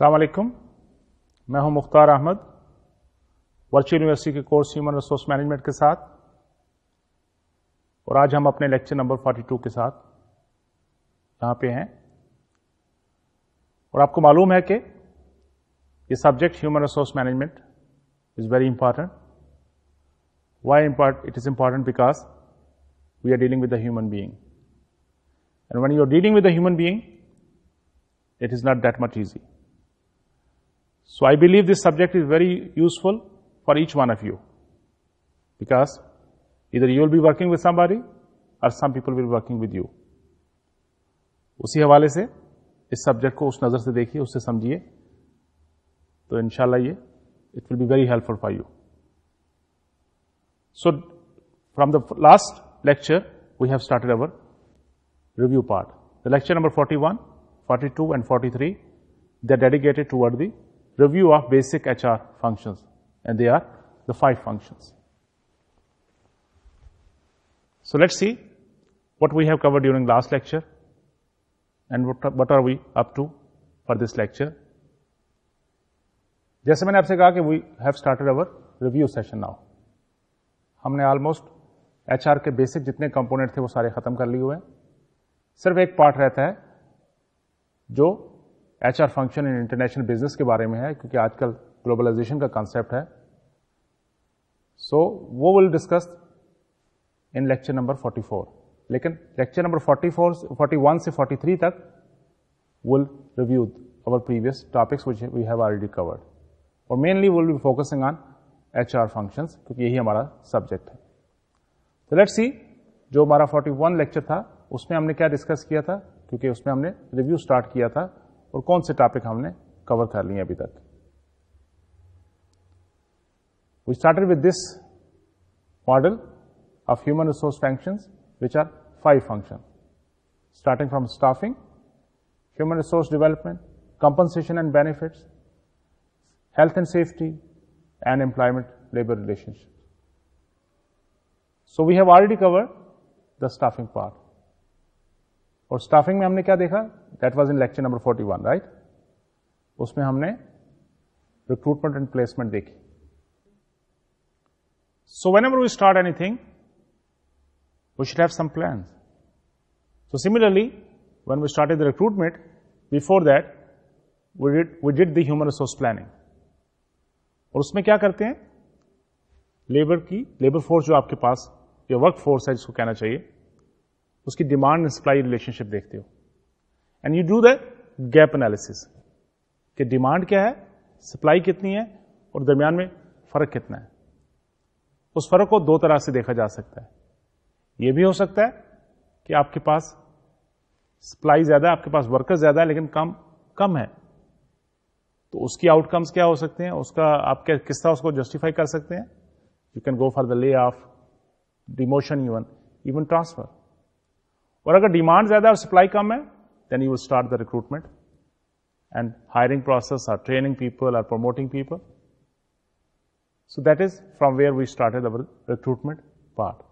अलैक्म मैं हूं Mukhtar Ahmad virtual university के कोर्स ह्यूमन रिसोर्स मैनेजमेंट के साथ और आज हम अपने लेक्चर नंबर 42 के साथ यहाँ पे हैं और आपको मालूम है कि ये subject human resource management is very important why import it is important because we are dealing with the human being and when you are dealing with the human being it is not that much easy So I believe this subject is very useful for each one of you because either you will be working with somebody और some people will working with you उसी हवाले से इस subject को उस नज़र से देखिए उससे समझिए तो इन ये it will be very helpful for you so from the last lecture we have started our review part the lecture number 41, 42 and 43 they are dedicated toward the review of basic HR functions, and they are the five functions. So let's see what we have covered during last lecture and what, what are we up to for this lecture. जैसे मैंने आपसे कहा कि we have started our review session now हमने almost H के basic जितने component थे वो सारे खत्म कर लिए हुए हैं सिर्फ एक पार्ट रहता है جو H R function in international business के बारे में है क्योंकि आजकल ग्लोबलाइजेशन का कॉन्सेप्ट है सो so, वो will discuss in lecture number 44 लेकिन लेक्चर नंबर 44 41 से 43 तक will review our previous topics which we have already covered और mainly will be focusing on H R functions क्योंकि यही हमारा सब्जेक्ट है तो लेट्स सी जो हमारा 41 लेक्चर था उसमें हमने क्या डिस्कस किया था क्योंकि उसमें हमने रिव्यू स्टार्ट किया था और कौन से टॉपिक हमने कवर कर लिए अभी तक we started with this model of human resource functions which are five functions starting from staffing human resource development compensation and benefits health and safety and employment labor relations. so we have already covered the staffing part और staffing, में हमने क्या that was in lecture number forty one right उसमें हमने recruitment and placement देखी so whenever we start anything we should have some plan so similarly when we started the recruitment, before that, we did, we did the human और उसमें क्या करते हैं labour की labour force जो आपके पास या वर्क फोर्स है जिसको कहना चाहिए उसकी डिमांड एंड सप्लाई रिलेशनशिप देखते हो and you do the gap analysis कि डिमांड क्या है सप्लाई कितनी है और दरमियान में फर्क कितना है उस फर्क को दो तरह से देखा जा सकता है यह भी हो सकता है कि आपके पास सप्लाई ज्यादा है आपके पास वर्कर्स ज्यादा है लेकिन कम कम है तो उसकी आउटकम्स क्या हो सकते हैं उसका आप क्या किस तरह उसको जस्टिफाई कर सकते हैं you can go for the lay off demotion even even transfer और अगर डिमांड ज्यादा है और सप्लाई कम है then you will start the recruitment and hiring process or training people or promoting people. So that is from where we started our recruitment part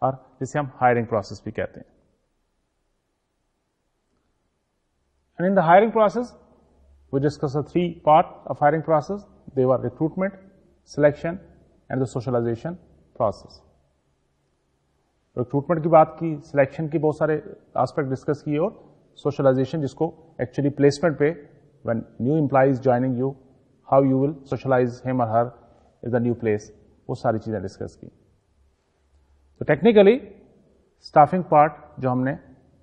or जिसे हम hiring process भी कहते हैं. And in the hiring process, we discussed the three part of hiring process. They were recruitment, selection and the socialization process. Recruitment की बात की selection की बहुत सारे एस्पेक्ट डिस्कस किए और socialization जिसको actually placement पे when new employee is joining you how you will socialize him or her in the new place वो सारी चीज़ें डिस्कस की तो टेक्निकली स्टाफिंग पार्ट जो हमने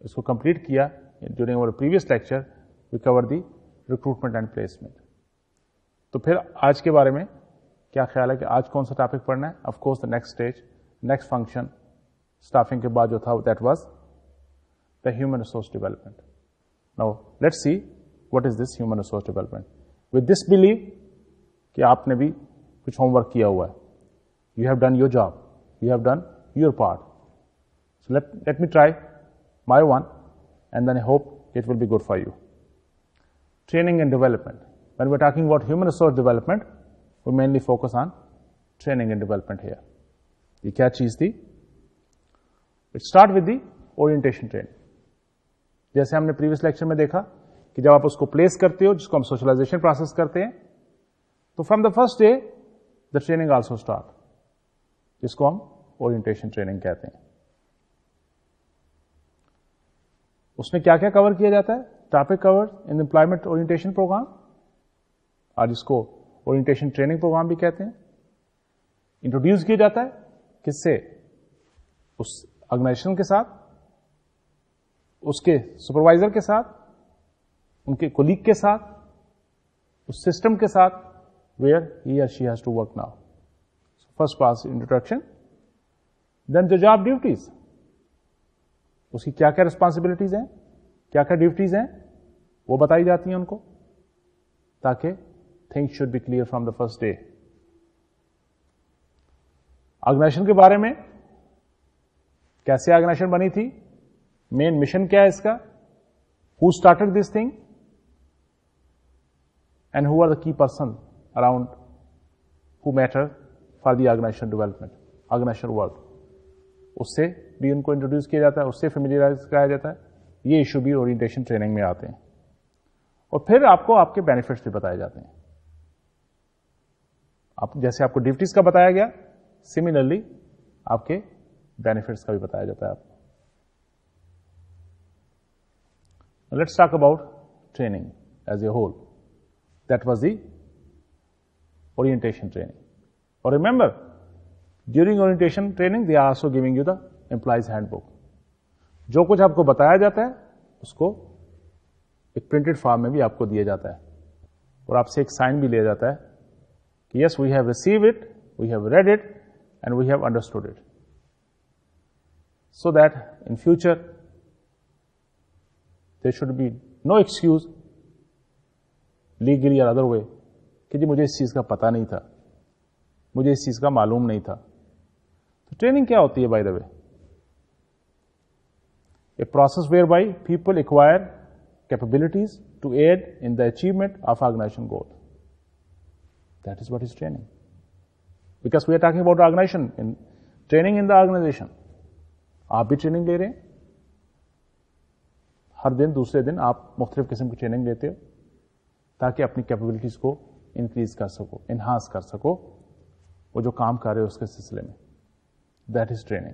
इसको कंप्लीट किया during our previous lecture we cover the recruitment and placement तो फिर आज के बारे में क्या ख्याल है कि आज कौन सा टॉपिक पढ़ना है of course the next stage next function staffing के बाद जो था that was the human resource development Now, let's see what is this human resource development. With this belief कि आपने भी which homework किया हुआ है. You have done your job. You have done your part. So let, let me try my one and then I hope it will be good for you. Training and development. When we're talking about human resource development, we mainly focus on training and development here. ये क्या चीज थी? Let's start with the orientation training. जैसे हमने previous lecture में देखा कि जब आप उसको प्लेस करते हो जिसको हम सोशलाइजेशन प्रोसेस करते हैं तो from the first day the training also start जिसको हम ओरिएंटेशन ट्रेनिंग कहते हैं उसमें क्या क्या कवर किया जाता है topic cover in employment orientation program और जिसको ओरिएंटेशन ट्रेनिंग प्रोग्राम भी कहते हैं इंट्रोड्यूस किया जाता है किससे उस ऑर्गेनाइजेशन के साथ उसके सुपरवाइजर के साथ उनके कोलीग के साथ उस सिस्टम के साथ where he or she has to work now first पास introduction then the job duties उसकी क्या क्या रिस्पॉन्सिबिलिटीज हैं क्या क्या ड्यूटीज हैं वो बताई जाती हैं उनको ताकि things should be clear from the first day organization के बारे में कैसे ऑर्गेनाइजेशन बनी थी मेन मिशन क्या है इसका who started this thing and who are the key person around who matter for the organization development organization work उससे भी उनको इंट्रोड्यूस किया जाता है उससे फेमिलियराइज कराया जाता है ये इशू भी ओरिएंटेशन ट्रेनिंग में आते हैं और फिर आपको आपके बेनिफिट्स भी बताए जाते हैं आप जैसे आपको ड्यूटीज का बताया गया सिमिलरली आपके बेनिफिट्स का भी बताया जाता है आपको let's talk about training as a whole. That was the orientation training. Or remember, during orientation training, they are also giving you the employees handbook. जो कुछ आपको बताया जाता है उसको एक प्रिंटेड फॉर्म में भी आपको दिया जाता है और आपसे एक साइन भी लिया we have कि it, we have receive it we have read it and we have understood it there should be no excuse legally or other way. कि जी मुझे इस चीज़ का पता नहीं था मुझे इस चीज़ का मालूम नहीं था तो ट्रेनिंग क्या होती है by the way a process where capabilities to aid in the achievement of organization goals. That is what is training. Because we are talking about organization, in, training in the organization. Are भी training there? हर दिन दूसरे दिन आप मुख्तलिफ़ किस्म की training देते हो ताकि अपनी कैपेबिलिटीज़ को इनक्रीज़ कर सको इन्हांस कर सको वो जो काम कर रहे हो उसके सिलसिले में दैट इज़ ट्रेनिंग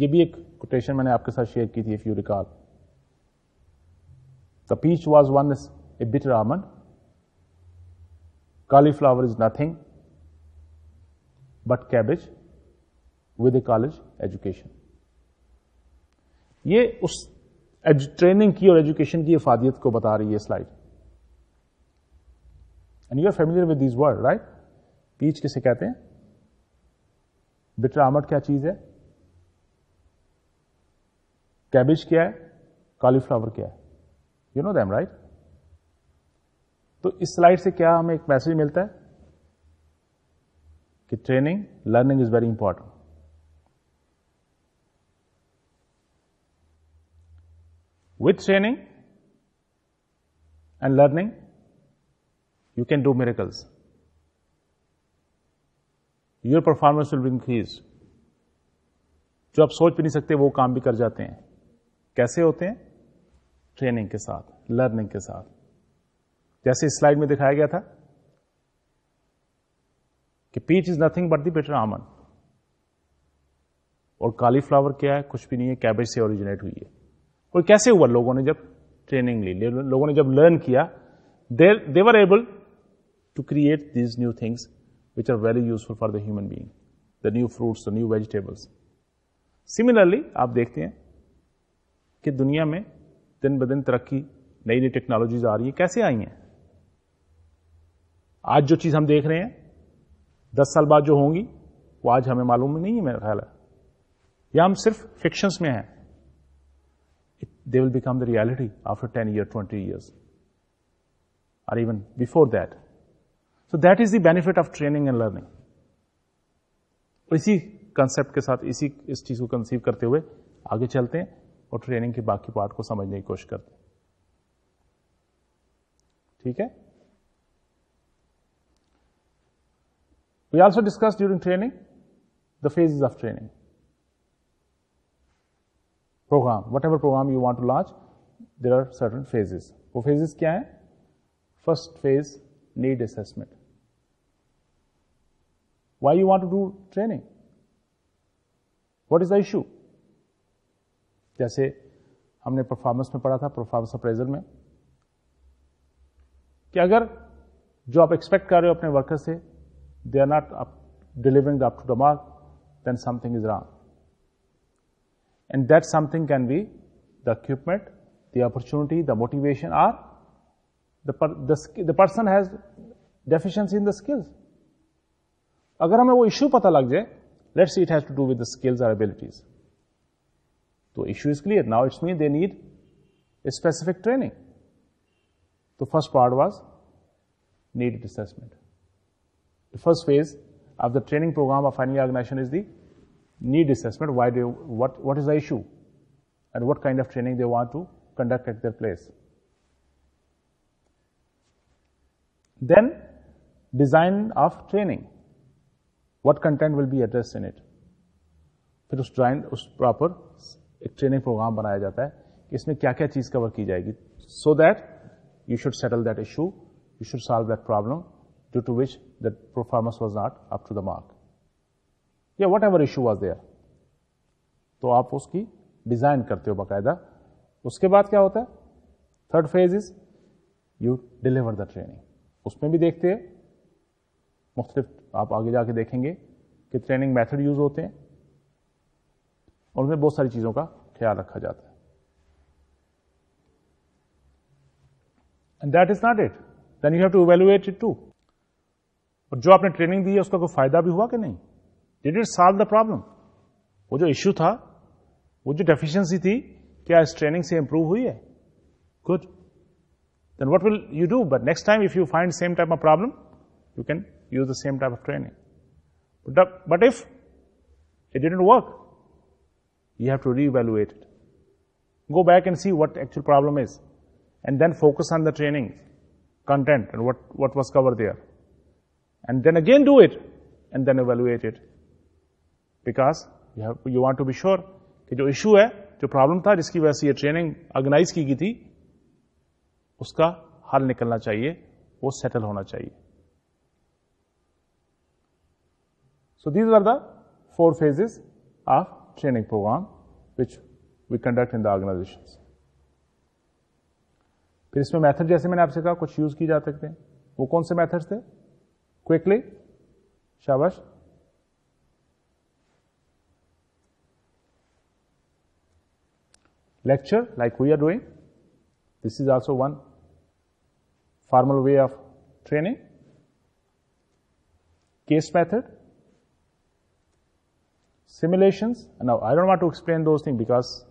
ये भी एक कोटेशन मैंने आपके साथ शेयर की थी if you record the peach was one a रामन almond cauliflower is nothing but cabbage with a college education. ये उस ट्रेनिंग की और एजुकेशन की अफादियत को बता रही है slide and you are familiar with this word right peach किसे कहते हैं बिटरामट क्या चीज है कैबिज क्या है कॉलीफ्लावर क्या है यू नो दैम राइट तो इस स्लाइड से क्या हमें एक मैसेज मिलता है कि training learning is very important with training and learning, you can do miracles. Your performance will be increased. जो आप सोच भी नहीं सकते वो काम भी कर जाते हैं कैसे होते हैं ट्रेनिंग के साथ लर्निंग के साथ जैसे स्लाइड में दिखाया गया था कि peach is nothing but the bitter आमन और कालीफ्लावर क्या है कुछ भी नहीं है कैबेज से ओरिजिनेट हुई है और कैसे हुआ लोगों ने जब ट्रेनिंग ली लोगों ने जब लर्न किया there they were able to create these new things which are very useful for the human being the new fruits the new vegetables similarly आप देखते हैं कि दुनिया में दिन ब दिन तरक्की नई नई टेक्नोलॉजीज आ रही है कैसे आई हैं आज जो चीज़ हम देख रहे हैं दस साल बाद जो होंगी वो आज हमें मालूम नहीं है मेरा ख्याल है या हम सिर्फ फिक्शंस में हैं they will become the reality after 10 years, 20 years, or even before that. So that is the benefit of training and learning. इसी कंसेप्ट के साथ इसी इस चीज़ को कंसीव करते हुए आगे चलते हैं और ट्रेनिंग के बाकी पार्ट को समझने की कोशिश We also discussed during training the phases of training program whatever program you want to launch there are certain phases wo phases kya hai first phase need assessment why you want to do training what is the issue jaise humne performance mein padha tha performance appraisal mein ki agar jo aap expect kar rahe ho worker se they are not up, delivering up to the mark then something is wrong and that something can be the equipment, the opportunity, the motivation, or the, per, the, the person has deficiency in the skills. अगर हमें वो issue पता लग जाए let see it has to do with the skills और abilities तो issue is clear now it's mean they need specific training तो first part was need assessment The first phase of the training program of any organization is need assessment, why do, what, what is the issue, and what kind of training they want to conduct at their place. Then design of training. What content will be addressed in it? फिर उस ड्राइन उस proper training program programme बनाया जाता है कि इसमें क्या क्या चीज़ कवर की जाएगी so that you should settle that issue you should solve that problem due to which that performance was not up to या whatever issue was there तो आप उसकी डिजाइन करते हो बाकायदा उसके बाद क्या होता है third phase is you deliver the training उसमें भी देखते हैं मुख्तलिफ आप आगे जाके देखेंगे कि ट्रेनिंग मैथड यूज होते हैं और उसमें बहुत सारी चीज़ों का ख्याल रखा जाता है and that is not it then you have to evaluate it too और जो आपने ट्रेनिंग दी है उसका कोई फायदा भी हुआ कि नहीं Did it solve the problem? वो जो इश्यू था वो जो डेफिशिएंसी थी क्या इस training Good. Then what will you do? But next time, if you find if you find same type of problem use the same type of training. But, if it didn't work, you have to re-evaluate it. Go back and see what actual problem is. And then focus on the training content and what was covered there. And then again do it and then evaluate it because you want to be sure कि जो issue है जो problem था जिसकी वजह से ये training organise की गई थी उसका हल निकलना चाहिए वो सेटल होना चाहिए So these were the four phases of training program which we conduct in the organizations. फिर इसमें मेथड जैसे मैंने आपसे कहा कुछ यूज किए जा सकते हैं वो कौन से मेथड्स थे क्विकली शाबाश lecture like we are doing. This is also one formal way of training. Case method, simulations. Now, I don't want to explain those things because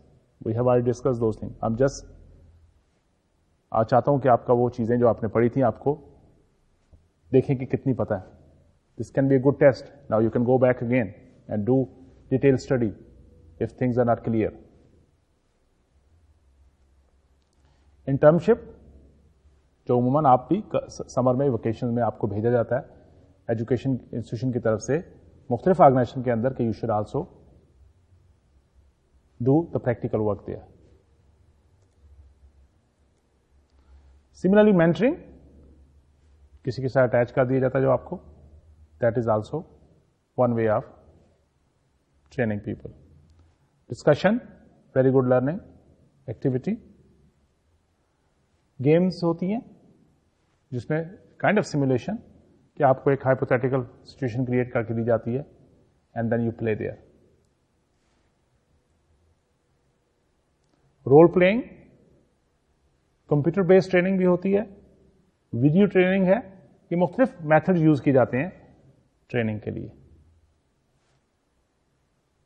we have already discussed those things. I'm just आज चाहता हूं कि आपका वो चीज़ें जो आपने पढ़ी थी आपको देखें कि कितनी पता है this can be a internship जो उमूमन आप भी समर में वेकेशन में आपको भेजा जाता है एजुकेशन इंस्टीट्यूशन की तरफ से मुख्तलिफ ऑर्गेनाइजेशन के अंदर के you should also do the practical work there similarly mentoring किसी के साथ अटैच कर दिया जाता है जो आपको that is also one way of training people discussion very good learning activity games होती हैं जिसमें काइंड ऑफ सिमुलेशन कि आपको एक हाइपोथेटिकल सिचुएशन क्रिएट करके दी जाती है and then you play their role playing computer based training भी होती है वीडियो ट्रेनिंग है ये मुख्तलिफ मेथड यूज किए जाते हैं ट्रेनिंग के लिए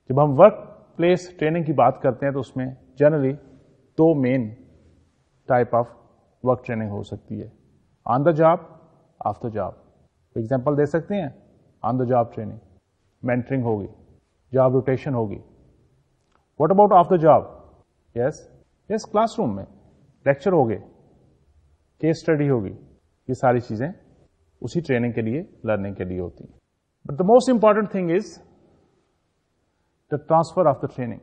जब हम वर्क प्लेस ट्रेनिंग की बात करते हैं तो उसमें जनरली दो main type of work training हो सकती है on the job off the job example दे सकते हैं on the job training mentoring होगी जॉब रोटेशन होगी what about off the job yes yes classroom में लेक्चर हो गए केस स्टडी होगी ये सारी चीज़ें उसी ट्रेनिंग के लिए लर्निंग के लिए होती हैं but the most important thing is the transfer of the training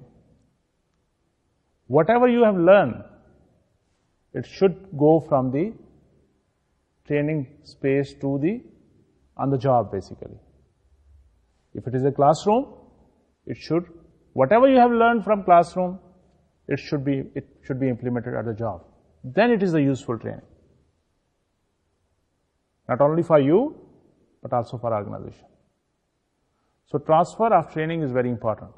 whatever you have learn It should go from the training space to the on the job basically. If it is a classroom, it should whatever you have learned from classroom, it should be it should be implemented at the job. Then it is a useful training. Not only for you, but also for organization. So transfer of training is very important.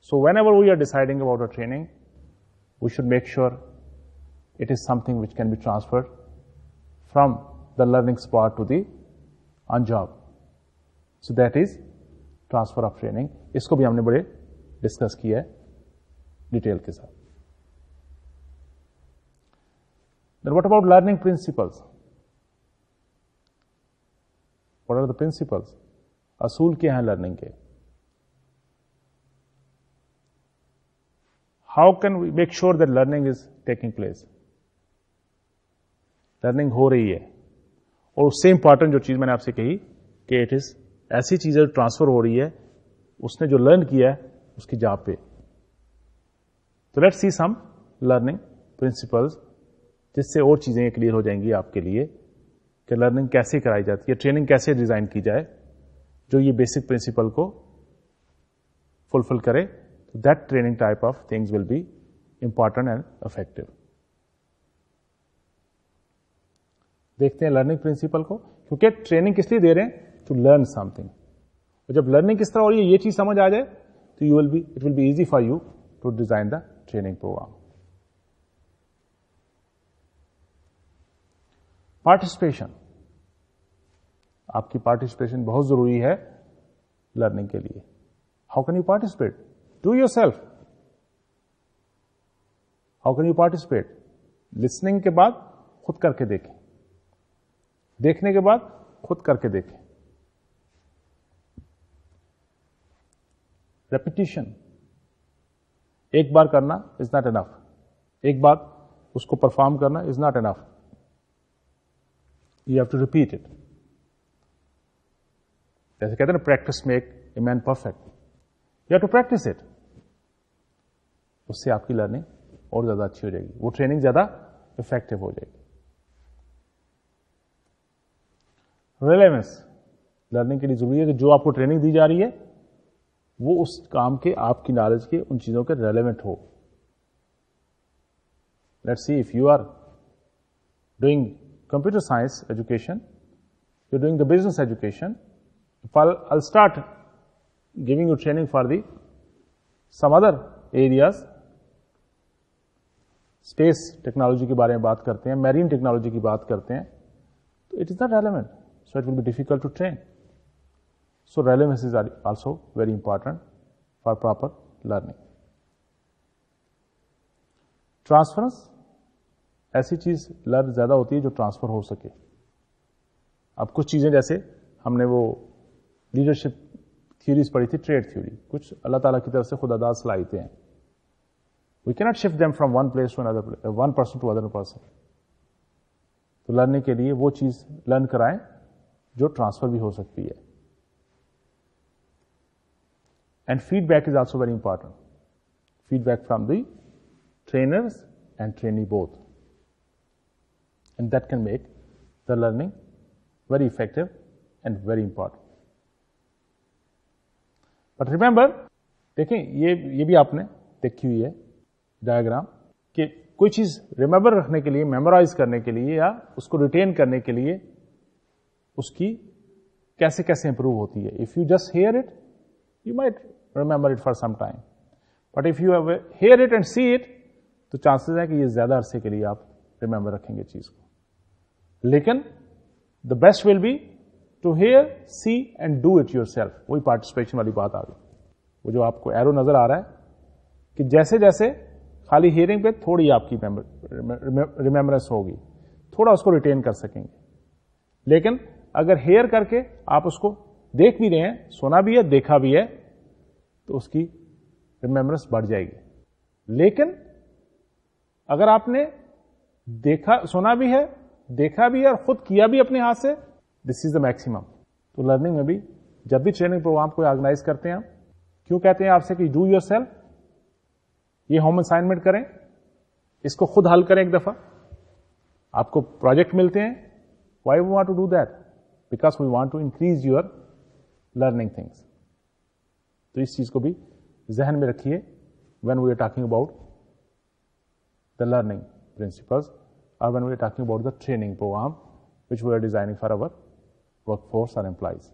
So whenever we are deciding about a training, we should make sure it is something which can be transferred from the learning spot to the on job so that is transfer of training isko bhi humne bade discuss kiya hai detail ke then what about learning principles what are the principles اصول کیا ہیں learning کے how can we make sure that learning is taking place learning हो रही है और उससे important जो चीज़ मैंने आपसे कही कि इट इज़ ऐसी चीज़ जो ट्रांसफ़र हो रही है उसने जो लर्न किया है उसकी जॉब पे तो let's see some learning principles जिससे और चीज़ें क्लियर हो जाएंगी आपके लिए कि लर्निंग कैसे कराई जाती है ट्रेनिंग कैसे डिज़ाइन की जाए जो ये बेसिक प्रिंसिपल को फुलफिल करे that training type of things will be important and effective देखते हैं लर्निंग प्रिंसिपल को क्योंकि ट्रेनिंग किस लिए दे रहे हैं टू लर्न समथिंग और जब लर्निंग किस तरह हो रही है ये चीज समझ आ जाए तो you will be it will be easy for you to design the training program participation आपकी पार्टिसिपेशन बहुत जरूरी है लर्निंग के लिए how can you participate do yourself how can you participate listening के बाद खुद करके देखें देखने के बाद खुद करके देखें रेपिटेशन एक बार करना इज नॉट एनफ एक बार उसको परफॉर्म करना is not enough you have to repeat it जैसे कहते हैं ना practice make a man perfect you have to practice it उससे आपकी लर्निंग और ज़्यादा अच्छी हो जाएगी वो ट्रेनिंग ज़्यादा इफेक्टिव हो जाएगी रिलेवेंस लर्निंग के लिए जरूरी है कि जो आपको ट्रेनिंग दी जा रही है वो उस काम के आपकी नॉलेज के उन चीजों के रेलिवेंट हो let see if you are doing computer science education you doing the business education I start giving you training for the some other areas space technology के बारे में बात करते हैं मैरीन टेक्नोलॉजी की बात करते हैं तो it is not relevant so it will be difficult to train. So relevancies are also very important for proper learning. Transference ऐसी चीज़ लर्न ज़्यादा होती है जो ट्रांसफ़र हो सके अब कुछ चीज़ें जैसे हमने वो लीडरशिप थ्योरीज पढ़ी थी ट्रेड थ्योरी कुछ अल्लाह ताला की तरफ से खुदादास लाइते हैं we cannot shift them from one place to another one person to other person तो लर्निंग के लिए वो चीज़ लर्न कराएं जो ट्रांसफर भी हो सकती है and feedback is also very important feedback from the trainers and trainee both and that can make the learning very effective and very important but remember देखें ये ये भी आपने देखी हुई है डायग्राम कि कोई चीज़ रिमेंबर रखने के लिए मेमोराइज करने के लिए या उसको रिटेन करने के लिए उसकी कैसे कैसे इंप्रूव होती है if you just hear it you might remember it for some time but if you have hear it and see it तो चांसेस है कि ये ज़्यादा अरसे के लिए आप रिमेंबर रखेंगे चीज़ को लेकिन the best will be to hear see and do it yourself वही पार्टिसिपेशन वाली बात आ गई वो जो आपको एरो नज़र आ रहा है कि जैसे जैसे खाली हियरिंग पे थोड़ी आपकी रिमेम्बरेंस होगी थोड़ा उसको रिटेन कर सकेंगे लेकिन अगर हेयर करके आप उसको देख भी रहे हैं सुना भी है देखा भी है तो उसकी रिमेम्बरेंस बढ़ जाएगी लेकिन अगर आपने देखा सुना भी है देखा भी है और खुद किया भी अपने हाथ से दिस इज द मैक्सिमम तो लर्निंग में भी जब भी ट्रेनिंग प्रोग्राम को ऑर्गेनाइज करते हैं क्यों कहते हैं आपसे कि डू योर सेल्फ ये होम असाइनमेंट करें इसको खुद हल करें एक दफा आपको प्रोजेक्ट मिलते हैं why want to do that because we want to increase your learning things. so اس چیز کو بھی ذہن میں رکھیے when we are talking about the learning principles or when we are talking about the training program which we are designing for our workforce or employees.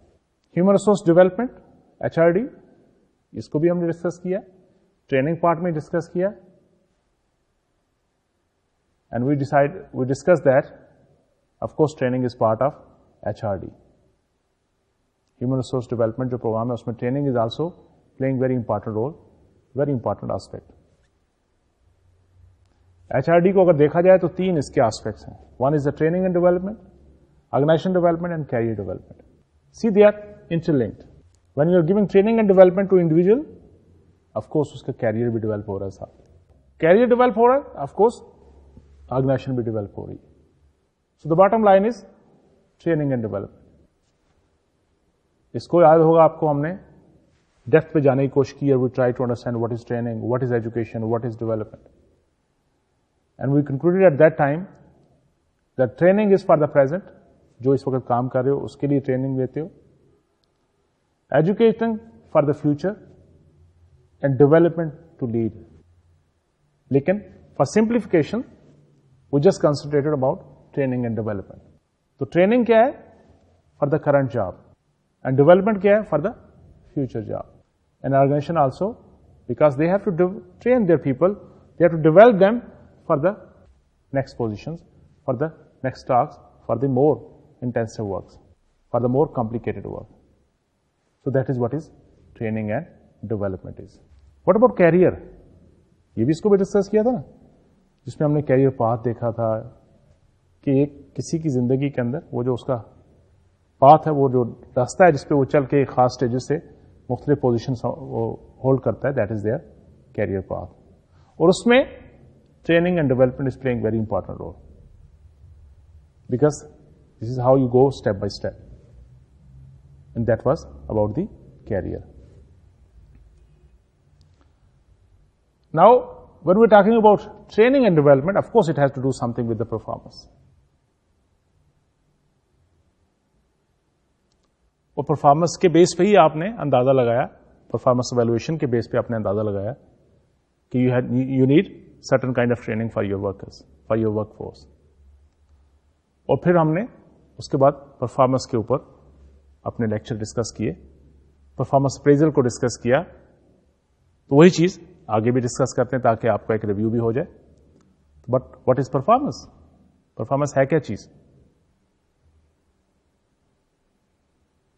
Human resource development, HRD, us we بھی ہم Training part we training part and we کیا that of course training is part of. H human resource development जो programme है उसमें training is also playing very important role very important aspect H को अगर देखा जाए तो तीन इसके एस्पेक्ट्स हैं one is the training and development organisation development and career development see they are interlinked when you are giving training and development to individual of course उसका career भी डेवलप हो रहा है साथ कैरियर डेवलप हो रहा है ऑफकोर्स ऑर्गेनाइजेशन भी डेवलप हो रही है so the bottom line is training and development इसको याद होगा आपको हमने डेप्थ पे जाने की कोशिश की we try to understand what is training what is education what is development and we concluded at that time the training is for the present जो इस वक्त काम कर रहे हो उसके लिए ट्रेनिंग देते हो education for the future and development to lead लेकिन for simplification we just concentrated about training and development तो ट्रेनिंग क्या है for the current job and development क्या है for the future job and organisation also because they have to train their people, they have to develop them for the next positions, for the next tasks, for the more intensive works, for the more complicated work. So that is what is training and development is. What about career? ये भी इसको भी discuss किया था ना जिसमें हमने career path देखा था कि एक किसी की ज़िंदगी के अंदर वो जो उसका पाथ है वो जो रास्ता है जिसपे वो चल के खास स्टेज से मुख्तलि पोजिशन वो होल्ड करता है that is their career path और उसमें training and development is playing very important role because this is how you go step by step and that was about the career now when we're talking about training and development, of it has has to do something with the और performance के base पे ही आपने अंदाज़ा लगाया performance evaluation के base पे आपने अंदाज़ा लगाया कि you had you need certain kind of training for your workers for your work force और फिर हमने उसके बाद परफॉर्मेंस के ऊपर अपने लेक्चर डिस्कस किए परफॉर्मेंस अप्रेजल को डिस्कस किया तो वही चीज़ आगे भी डिस्कस करते हैं ताकि आपका एक रिव्यू भी हो जाए but what is performance performance है क्या चीज़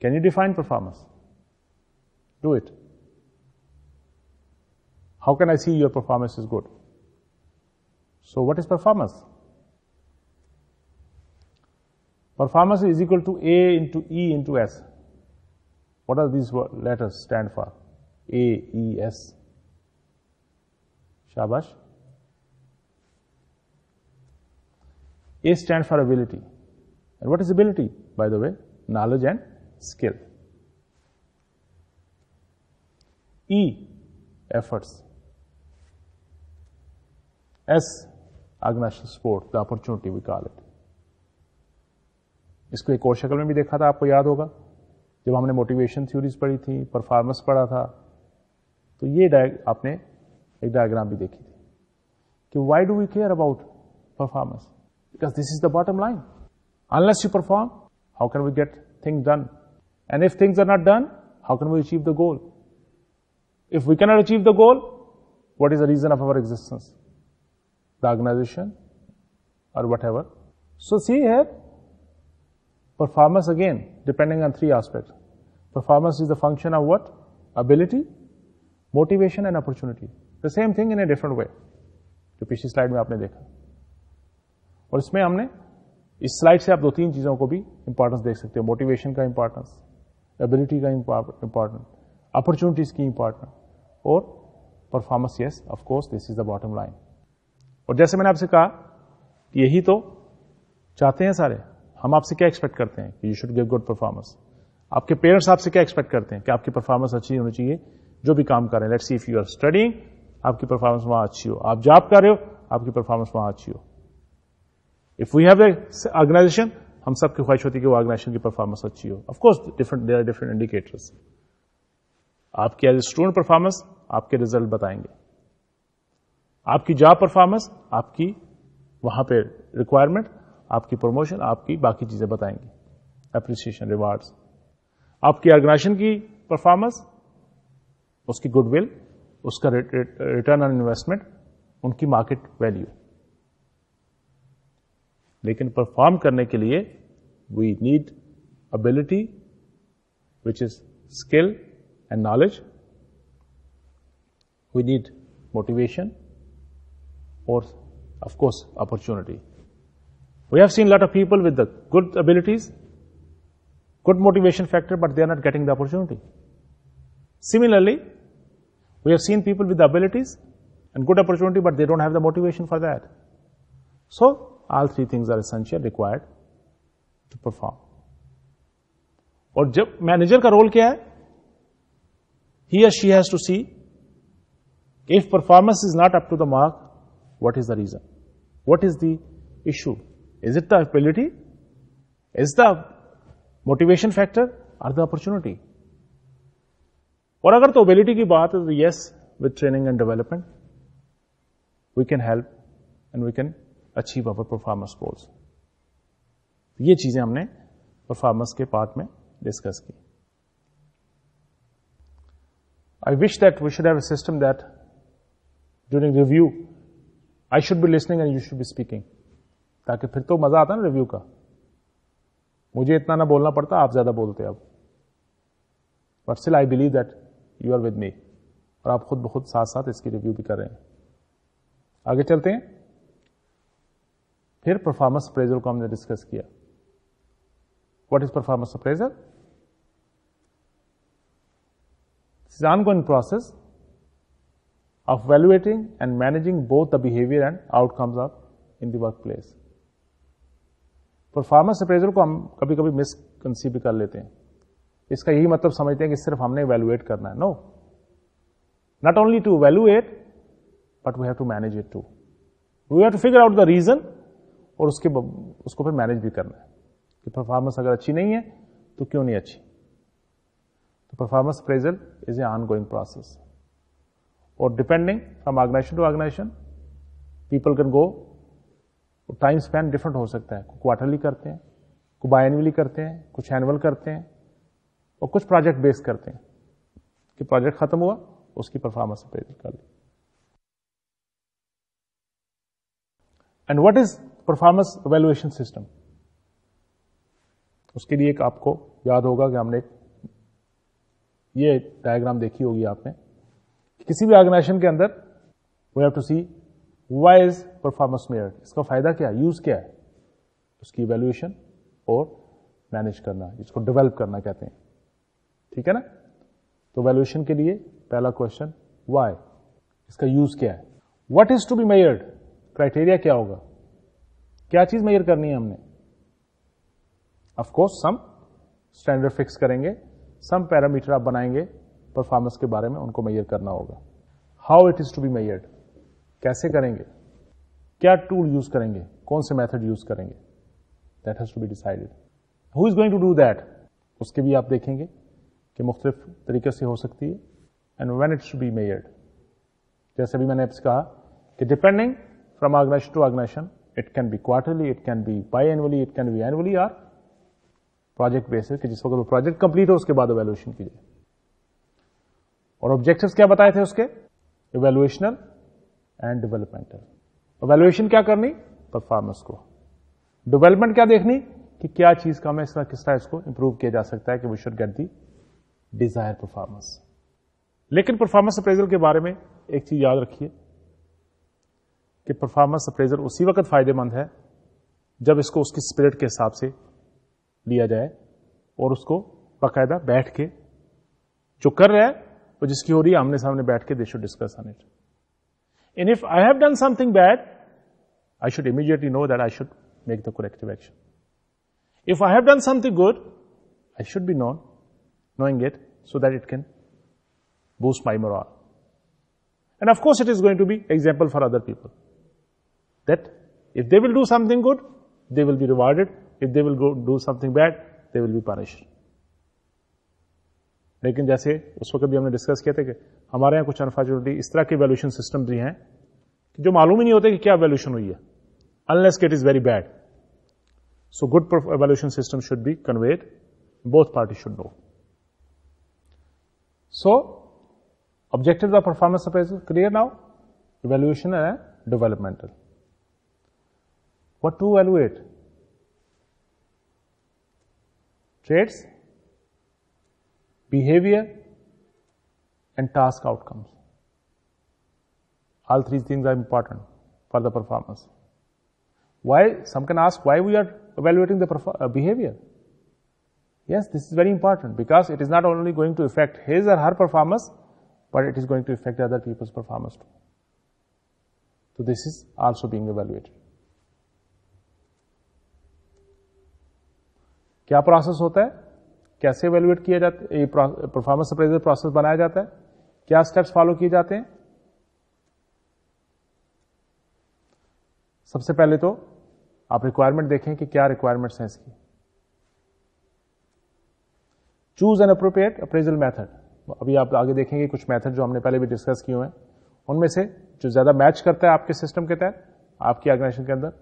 Can you define performance? Do it. How can I see your performance is good? So what is performance? Performance is equal to A into E into S. What are these letters stand for? A, E, S. Shabash. A stands for ability. And what is ability, by the way? Knowledge and skill. E, efforts. S, organizational support, the opportunity we call it. इसको एक और शक्ल में भी देखा था आपको याद होगा जब हमने मोटिवेशन थ्योरीज पढ़ी थी परफॉर्मेंस पढ़ा था तो ये आपने एक डायग्राम भी देखी थी कि why do we care about performance because this is the bottom line unless you perform how can we get thing done And if things are not done, how can we achieve the goal? If we cannot achieve the goal, what is the reason of our existence? The organization or whatever. So see here, performance again, depending on three aspects. Performance is the function of what? Ability, motivation and opportunity. The same thing in a different way. जो पिछली slide में आपने देखा और इसमें हमने इस slide से आप दो तीन चीज़ों को भी इंपॉर्टेंस एबिलिटी का इंपॉर्टेंट अपॉर्चुनिटीज़ की इंपॉर्टेंट और performance yes of course this is the bottom line और जैसे मैंने आपसे कहा कि यही तो चाहते हैं सारे हम आपसे क्या एक्सपेक्ट करते हैं कि you should give good performance आपके पेरेंट्स आपसे क्या एक्सपेक्ट करते हैं कि आपकी परफॉर्मेंस अच्छी होनी चाहिए जो भी काम कर रहे हैं let's see if you are studying आपकी परफॉर्मेंस वहां अच्छी हो आप जॉब कर रहे हो आपकी परफॉर्मेंस वहां अच्छी हो इफ वी हैव ऑर्गेनाइजेशन हम सब की ख्वाहिश होती है कि वो ऑर्गेनाइजेशन की परफॉर्मेंस अच्छी हो of course different there are different indicators आपकी एज ए स्टूडेंट परफॉर्मेंस आपके रिजल्ट बताएंगे आपकी जॉब परफॉर्मेंस आपकी वहां पर रिक्वायरमेंट आपकी प्रमोशन आपकी बाकी चीजें बताएंगे अप्रिसिएशन रिवार्ड आपकी ऑर्गेनाइजेशन की परफॉर्मेंस उसकी गुडविल उसका रिटर्न ऑन इन्वेस्टमेंट उनकी मार्केट वैल्यू लेकिन परफॉर्म perform, के लिए we ability, which is skill and knowledge. We need motivation or, of course, opportunity. We have seen a lot of people with the good abilities, good motivation factor, but they are not getting the opportunity. Similarly, we have seen people with the abilities and good opportunity, but they don't have the motivation for that. So, all three things are essential required to perform और जब manager का role क्या है he या she has to see if performance is not up to the mark what is the reason? What is the issue? Is it the ability? Is the motivation factor or the opportunity? और अगर तो ability की बात है तो yes with training and development we can help and we achieve our performance goals ये चीजें हमने परफॉर्मेंस के पार्ट में डिस्कस की I wish that we should have a system that during review, I should be listening and you should be speaking. ताकि फिर तो मजा आता ना रिव्यू का मुझे इतना ना बोलना पड़ता आप ज्यादा बोलते अब but still I believe that you are with me और आप खुद ब खुद साथ साथ इसकी रिव्यू भी कर रहे हैं आगे चलते हैं फिर परफॉर्मेंस अप्रेजल को हमने डिस्कस किया what is performance appraisal this is ongoing process of evaluating and managing both the behavior and outcomes of in the workplace performance appraisal को हम कभी कभी मिसकनसीव भी कर लेते हैं इसका यही मतलब समझते हैं कि सिर्फ हमने वैल्यूएट करना है no not only to evaluate but we have to manage it too we have to figure out the reason और उसके उसको फिर मैनेज भी करना है कि परफॉर्मेंस अगर अच्छी नहीं है तो क्यों नहीं अच्छी तो performance appraisal is a ongoing process और depending from organisation to organisation people can go time spend different हो सकता है क्वार्टरली करते हैं को बायनवली करते हैं कुछ एनुअल करते हैं और कुछ प्रोजेक्ट बेस करते हैं कि प्रोजेक्ट खत्म हुआ उसकी परफॉर्मेंस अप्रेजल कर ली and what is performance evaluation system उसके लिए एक आपको याद होगा कि हमने ये डायग्राम देखी होगी आपने किसी भी ऑर्गेनाइजेशन के अंदर we have to see why is performance measure इसका फायदा क्या है यूज क्या है उसकी वैल्यूएशन और मैनेज करना इसको डेवलप करना कहते हैं ठीक है ना तो वैल्यूएशन के लिए पहला क्वेश्चन वाई इसका यूज क्या है what is to be measured criteria क्या होगा क्या चीज मेजर करनी है हमने अफकोर्स सम स्टैंडर्ड फिक्स करेंगे सम पैरामीटर आप बनाएंगे परफॉर्मेंस के बारे में उनको मेजर करना होगा how it is to be measured कैसे करेंगे क्या टूल यूज करेंगे कौन से मेथड यूज करेंगे that has be decided who is going to do that उसके भी आप देखेंगे कि मुख्तलिफ तरीके से हो सकती है and when it should be measured जैसे भी मैंने आपसे कहा कि depending from organisation to organisation It can be quarterly, it can be biannually, it can be annually or project basis कि जिस वक्त प्रोजेक्ट कंप्लीट हो उसके बाद एवेल्युएशन की जाए और ऑब्जेक्टिव्स क्या बताए थे उसके इवेल्युएशनल एंड डेवलपमेंटल इवेल्युएशन क्या करनी परफॉर्मेंस को डेवलपमेंट क्या देखनी कि क्या चीज का हमें इस तरह किस तरह इसको इंप्रूव किया जा सकता है कि we should get the desire performance लेकिन परफॉर्मेंस अप्रेजल के बारे में एक चीज याद रखिए कि परफॉर्मेंस अप्रेजर उसी वक्त फ़ायदेमंद है जब इसको उसकी स्पिरिट के हिसाब से लिया जाए और उसको बाकायदा बैठ के जो कर रहे हैं और जिसकी हो रही है आमने सामने बैठ के they should discuss on it and if I have done something bad I should immediately know that I should make the corrective action if I have done something good I should be known knowing it so that it can boost my morale. And of course, it is going to be example for other people. that if they will do something good, they will be rewarded. If they will go do something bad, they will be punished. लेकिन जैसे उस वक्त भी हमने discuss किया था कि हमारे यहाँ कुछ अनफॉर्चुनेटली इस तरह के वैल्यूशन सिस्टम भी हैं कि जो मालूम ही नहीं होते कि क्या वैल्यूशन हुई है unless it is very bad so good valuation system should be conveyed both party should know so what to evaluate? Traits, behavior, and task outcomes. All three things are important for the performance. Why? Some can ask why we are evaluating the uh, behavior. Yes, this is very important because it is not only going to affect his or her performance, but it is going to affect other people's performance too. So this is also being evaluated. क्या process होता है कैसे evaluate किया जाता है performance appraisal process बनाया जाता है क्या स्टेप्स फॉलो किए जाते हैं सबसे पहले तो आप रिक्वायरमेंट देखें कि क्या रिक्वायरमेंट्स हैं इसकी choose an appropriate appraisal method अभी आप आगे देखेंगे कुछ मेथड जो हमने पहले भी डिस्कस किए हुए हैं उनमें से जो ज़्यादा मैच करता है आपके सिस्टम के तहत आपकी ऑर्गेनाइजेशन के अंदर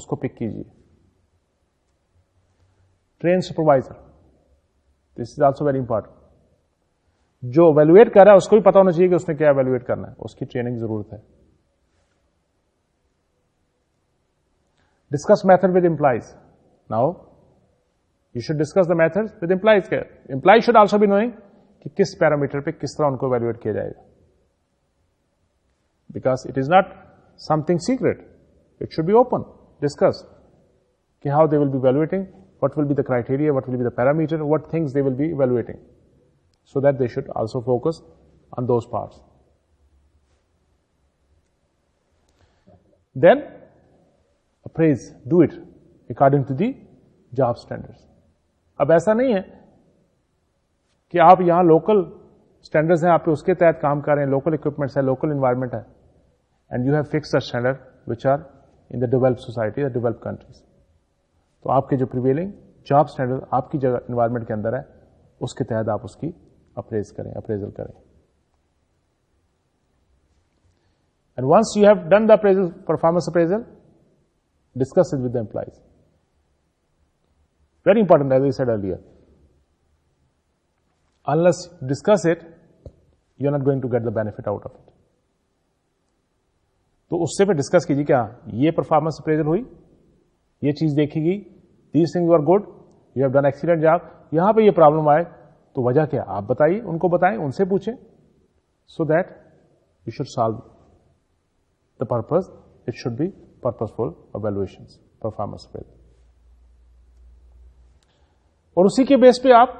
उसको पिक कीजिए train supervisor this is also very important जो वैल्यूएट कर रहा है उसको भी पता होना चाहिए कि उसने क्या वैल्यूएट करना है उसकी ट्रेनिंग जरूरत है discuss method with employees now you should discuss the method with employees care employees should also be knowing कि किस पैरामीटर पे किस तरह उनको वैल्यूएट किया जाएगा because it is not something secret it should be open discuss कि how they will be evaluating what will be the criteria, what will be the parameter, what things they will be evaluating. So that they should also focus on those parts. Then appraise, do it according to the job standards. अब ऐसा नहीं है कि आप यहां local standards हैं आप उसके तहत काम कर रहे हैं लोकल इक्विपमेंट्स है लोकल इन्वायरमेंट है and you the fix standard which are in the developed society developed countries तो आपके जो प्रिवेलिंग जॉब स्टैंडर्ड आपकी जगह इन्वायरमेंट के अंदर है उसके तहत आप उसकी अप्रेज करें अप्रेजल करें and once you have done the appraisal performance appraisal discuss it with the employees very important as I said earlier. Unless you discuss it, you're not going to get the benefit out of it. तो उससे फिर discuss कीजिए क्या ये performance appraisal हुई ये चीज देखेगी these you are good you have done excellent job यहां पे ये प्रॉब्लम आए तो वजह क्या आप बताइए उनको बताएं उनसे पूछें so that you should solve the purpose it should be purposeful evaluation performance पे और उसी के बेस पे आप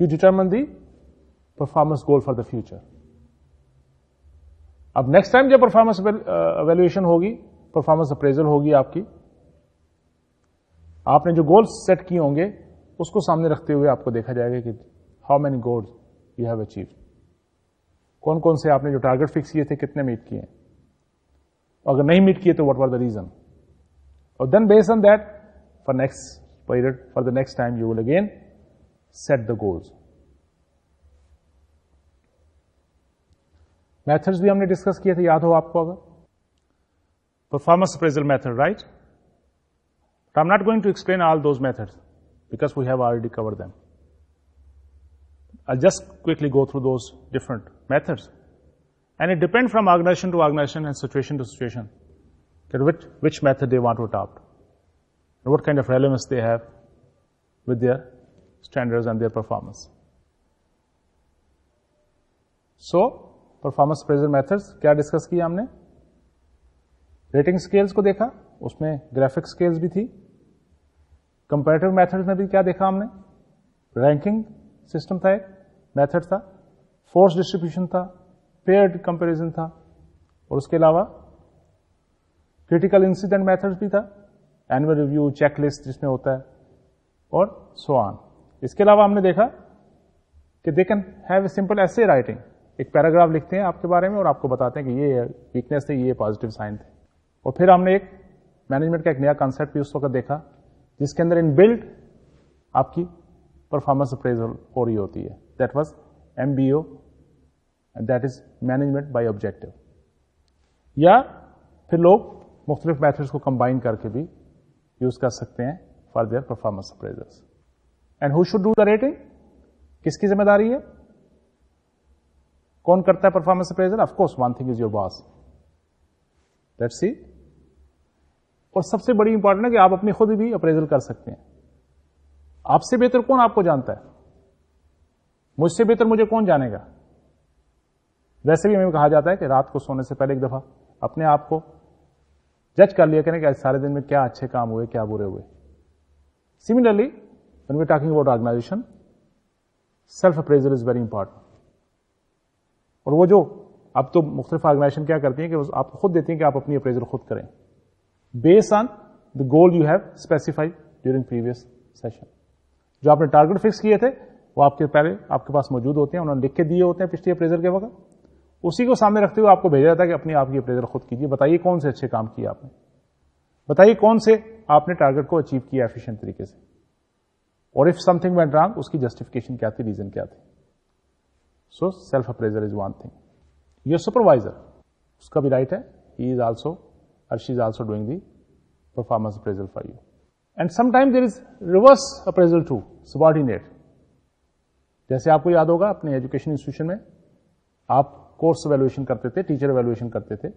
you determine the performance goal for the future अब नेक्स्ट टाइम जब परफॉर्मेंस अवेल्युएशन uh, होगी परफॉर्मेंस अप्रेजल होगी आपकी आपने जो गोल्स सेट किए होंगे उसको सामने रखते हुए आपको देखा जाएगा कि how many goals you have achieve कौन कौन से आपने जो टारगेट फिक्स किए थे कितने मीट किए अगर नहीं मीट किए तो व्हाट वर द रीजन और then base on that for next period for the next time you will again set the goals methods भी हमने डिस्कस किए थे याद हो आपको अगर performance appraisal method right So I'm not going to explain all those methods because we have already covered them. I'll just quickly go through those different methods. And it depends from organization to organization and situation to situation that which, which method they want to adopt and what kind of relevance they have with their standards and their performance. So, performance appraisal methods, क्या discuss? किया हमने rating scales. को देखा उसमें graphic scales भी थी comparative method में भी क्या देखा हमने रैंकिंग सिस्टम था एक मैथड था फोर्स डिस्ट्रीब्यूशन था पेयर्ड कंपेरिजन था और उसके अलावा क्रिटिकल इंसिडेंट मेथड्स भी था एनुअल रिव्यू चेकलिस्ट जिसमें होता है और सो ऑन इसके अलावा हमने देखा कि they can have a simple essay writing एक पैराग्राफ लिखते हैं आपके बारे में और आपको बताते हैं कि ये वीकनेस थे ये पॉजिटिव साइन थे और फिर हमने एक मैनेजमेंट का एक नया कॉन्सेप्ट भी उस वक्त देखा जिसके अंदर इन बिल्ड आपकी परफॉर्मेंस अप्रेजल हो रही होती है that was M B O that is management by objective या फिर लोग मुख्तलिफ मैथड्स को कंबाइन करके भी यूज कर सकते हैं for their performance appraisals and who should do the rating किसकी जिम्मेदारी है कौन करता है performance appraisal of course one thing is your boss let's see और सबसे बड़ी इंपॉर्टेंट है कि आप अपनी खुद भी अप्रेजल कर सकते हैं आपसे बेहतर कौन आपको जानता है मुझसे बेहतर मुझे कौन जानेगा वैसे भी हमें कहा जाता है कि रात को सोने से पहले एक दफा अपने आप को जज कर लिया करें कि आज सारे दिन में क्या अच्छे काम हुए क्या बुरे हुए similarly when we talking about organisation self appraisal is very important और वो जो अब तो मुख्तलिफ ऑर्गेनाइजेशन क्या करती है कि आपको खुद देती है कि आप अपनी अप्रेजल खुद करें based on the goal you have specified during previous session. जो आपने target fix किए थे वो आपके पहले आपके पास मौजूद होते हैं उन्होंने लिख के दिए होते हैं पिछले अप्रेजर के वक्त उसी को सामने रखते हुए आपको भेजा जाता है कि अपनी आपकी अप्रेजर खुद कीजिए बताइए कौन से अच्छे काम किए आपने बताइए कौन से आपने टारगेट को अचीव किया एफिशिएंट तरीके से और इफ समथिंग वेंट रॉन्ग उसकी जस्टिफिकेशन क्या थी रीजन क्या थी so self appraiser is one thing your supervisor उसका भी राइट है he is also or she is also doing the performance appraisal for you. And sometime there is reverse appraisal to subordinate जैसे आपको याद होगा अपने एजुकेशन इंस्टीट्यूशन में आप कोर्स वैल्यूएशन करते थे टीचर वैल्यूएशन करते थे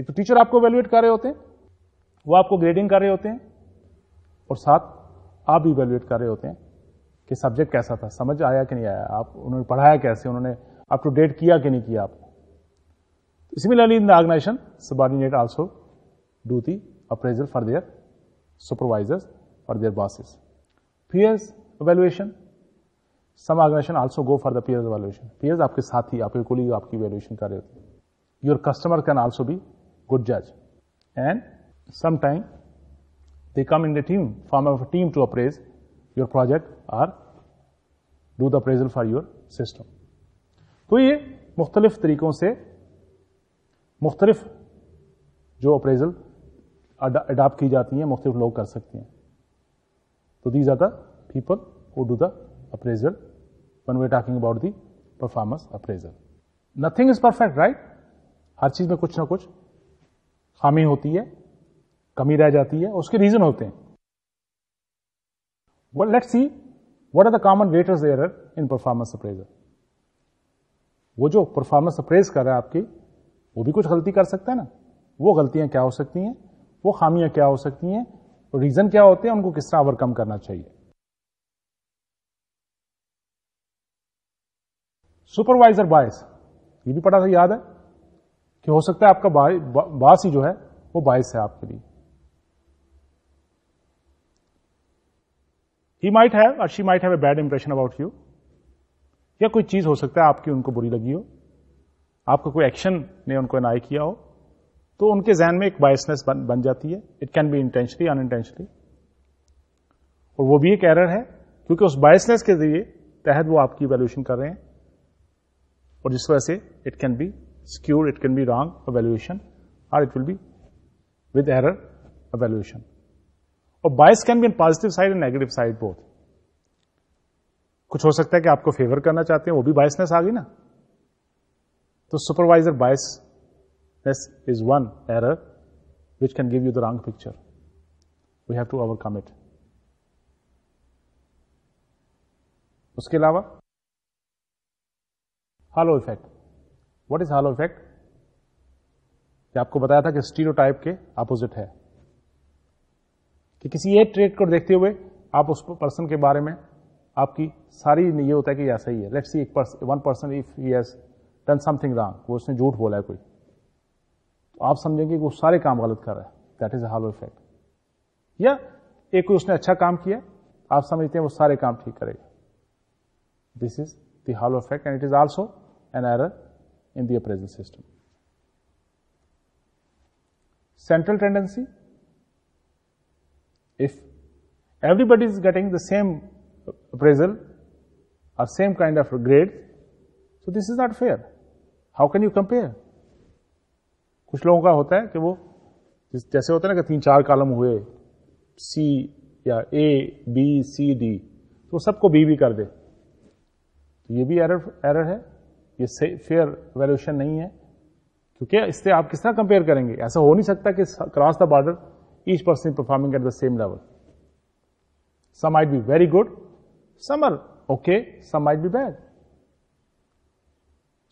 एक तो टीचर आपको वैल्यूएट कर रहे होते हैं वो आपको ग्रेडिंग कर रहे होते हैं और साथ आप भी वैल्यूएट कर रहे होते हैं कि सब्जेक्ट कैसा था समझ आया कि नहीं आया आप उन्होंने पढ़ाया कैसे उन्होंने अप टू डेट किया कि नहीं किया आपको Similarly, in the organization, subordinate also do the appraisal for their supervisors or their bosses. Peers evaluation. Some organization also go for the peers evaluation. Peers आपके साथ ही आपके colleague आपकी evaluation कर रहे होते हैं. Your customer can also be good judge. And sometime they come in the team, form of a team to appraise your project or do the appraisal for your system. तो ये مختلف طریقوں سے मुख्तलिफ जो अप्रेजल अडाप्ट की जाती हैं मुख्तलिफ लोग कर सकते हैं तो these are the people who do the appraisal when we are talking about the performance appraisal. Nothing is perfect, right? हर चीज में कुछ ना कुछ खामी होती है कमी रह जाती है उसके रीजन होते हैं well, let's see what are the common greatest error in performance appraisal. वो जो परफॉर्मेंस अप्रेज कर रहा है आपकी वो भी कुछ गलती कर सकता है ना वो गलतियां क्या हो सकती हैं वो खामियां क्या हो सकती हैं और रीजन क्या होते हैं उनको किस तरह ओवरकम करना चाहिए सुपरवाइजर बायस ये भी पढ़ा था याद है कि हो सकता है आपका बास ही जो है वो बायस है आपके लिए ही माइट हैव और she might have a bad impression about you या कोई चीज हो सकता है आपकी उनको बुरी लगी हो आपका कोई एक्शन ने उनको अनाय किया हो तो उनके जहन में एक बायसनेस बन, बन जाती है it can be intentionally unintentionally और वो भी एक एरर है क्योंकि उस बायसनेस के जरिए तहत वो आपकी वैल्यूएशन कर रहे हैं और जिस वजह से it can be skewed it can be wrong valuation और it will be with error valuation और bias can be in positive side and negative side both कुछ हो सकता है कि आपको फेवर करना चाहते हैं वो भी बायसनेस आ गई ना तो supervisor biasness is one error which can give you the wrong picture. We have to overcome it. उसके अलावा halo effect what is halo effect ये आपको बताया था कि स्टीरियोटाइप के ऑपोजिट है कि किसी एक ट्रेड को देखते हुए आप उस पर्सन के बारे में आपकी सारी ये होता है कि ऐसा ही है लेट्स सी एक person one person if yes done something wrong वो उसने झूठ बोला है कोई तो आप समझेंगे कि वो सारे काम गलत कर रहा है दैट इज हॉलो इफेक्ट या एक कोई उसने अच्छा काम किया आप समझते हैं वो सारे काम ठीक करेगा this is the halo effect and it is also an error in the appraisal system central tendency if everybody is getting the same appraisal or same kind of grade so this is not fair how can you compare कुछ लोगों का होता है कि वो जैसे होता है ना कि तीन चार कालम हुए सी या ए बी सी डी तो सबको बी भी कर दे तो ये भी एरर एरर है ये फेयर वैल्यूशन नहीं है क्योंकि इससे आप किस तरह कंपेयर करेंगे ऐसा हो नहीं सकता कि cross the border each person is performing at the same level some might be very good some are okay some might be bad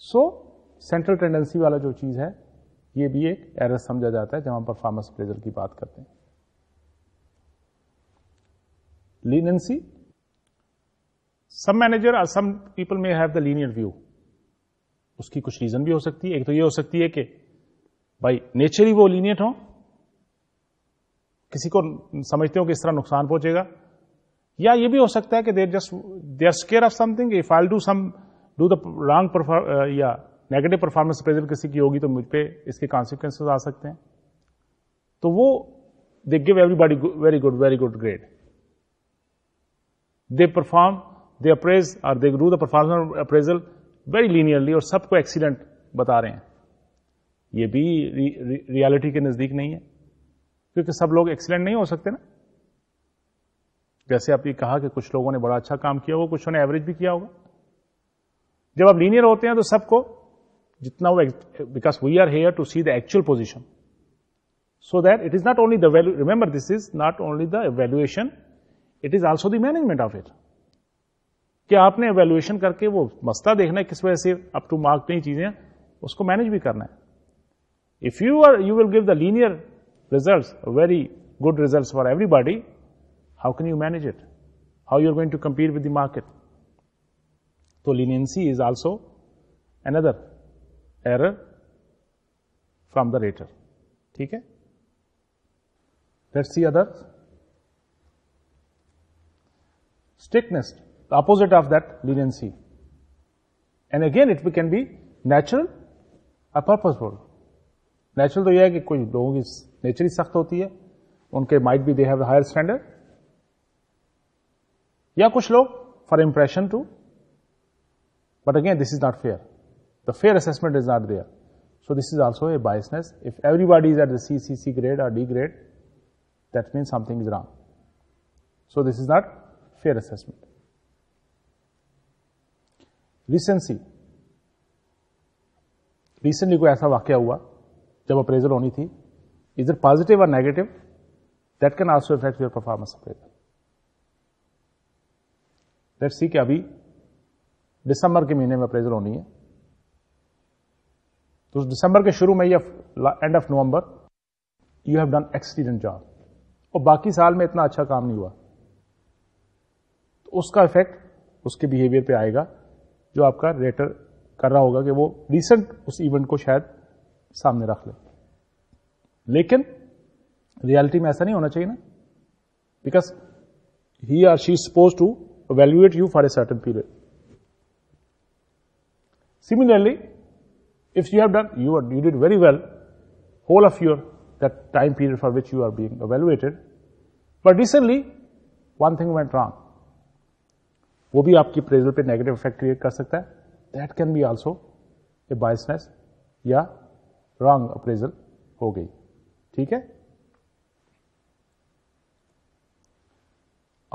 so central tendency वाला जो चीज़ है ये भी एक एर समझा जाता है जब हम परफॉर्मेंस प्रेजर की बात करते हैं leniency some manager or some people may have the lenient view उसकी कुछ रीजन भी हो सकती है एक तो ये हो सकती है कि भाई नेचर ही वो लीनियट हो किसी को समझते हो कि इस तरह नुकसान पहुंचेगा या ये भी हो सकता है कि there just they scare of something if I do some do the wrong perform या नेगेटिव परफॉर्मेंस प्रेजर किसी की होगी तो मुझ पर इसके कॉन्सिक्वेंस आ सकते हैं तो वो they give body very good very good grade they perform they appraise और they do the performance appraisal very linearly और सबको एक्सीडेंट बता रहे हैं ये भी रियालिटी के नज़दीक नहीं है क्योंकि सब लोग एक्सीडेंट नहीं हो सकते ना जैसे आपने कहा कि कुछ लोगों ने बड़ा अच्छा काम किया होगा कुछ ने एवरेज भी किया होगा जब आप लीनियर होते हैं तो सबको जितना because we are here to see the actual position so that it is not only the value remember this is not only the evaluation it is also the management of कि आपने evaluation करके वो मस्ता देखना है किस वजह से up to mark नहीं चीजें उसको मैनेज भी करना है if you are you will give the linear result very good result for everybody how can you manage it how you are going to compete with the market leniency is also another error from the rater. Okay? Let's see other. Strictness, the opposite of that leniency. And again it can be natural or purposeful. Natural to yeh ki koji logon ki naturally sakht hoti hai. Unke might be they have a higher standard. Ya kush log for impression too. But again, this is not fair. The fair assessment is not there. So this is also a biasness. If everybody is at the CCC grade or D grade, that means something is wrong. So this is not fair assessment. Recency. Recently, कोई ऐसा वाक्य हुआ जब appraisal होनी थी इधर positive और negative that can also affect your performance appraisal let's see कि अभी दिसंबर के महीने में अप्रेजल होनी है तो दिसंबर के शुरू में या end of November you have done excellent job और बाकी साल में इतना अच्छा काम नहीं हुआ तो उसका इफेक्ट उसके बिहेवियर पे आएगा जो आपका रेटर कर रहा होगा कि वो रिसेंट उस इवेंट को शायद सामने रख ले लेकिन रियलिटी में ऐसा नहीं होना चाहिए ना because he or she suppose to valuate you for a certain period Similarly, if you have done, you, are, you did very well, whole of your that time period for which you are being evaluated. But recently, one thing went wrong. वो भी आपकी phrasal पे negative effect create कर सकता है that can be also a biasness या wrong appraisal हो गई ठीक है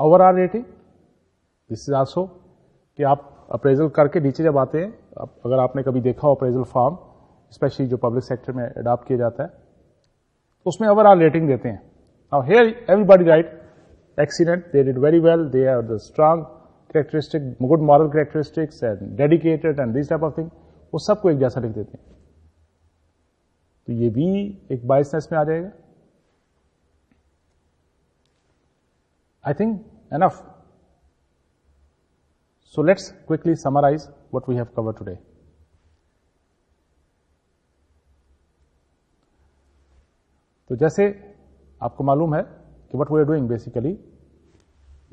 over or rating this is also appraisal करके नीचे जब आते हैं अगर आपने कभी देखा हो अप्रेजल फॉर्म स्पेशली जो पब्लिक सेक्टर में अडॉप्ट किया जाता है तो उसमें ओवरऑल रेटिंग देते हैं अब here everybody write excellent they did very well they are the strong characteristic, good moral characteristics and dedicated and these type of thing, वो सबको एक जैसा लिख देते हैं तो ये भी एक बाइसनेस में आ जाएगा I think enough So let's quickly summarize what we have covered today. तो जैसे आपको मालूम है कि what we are doing basically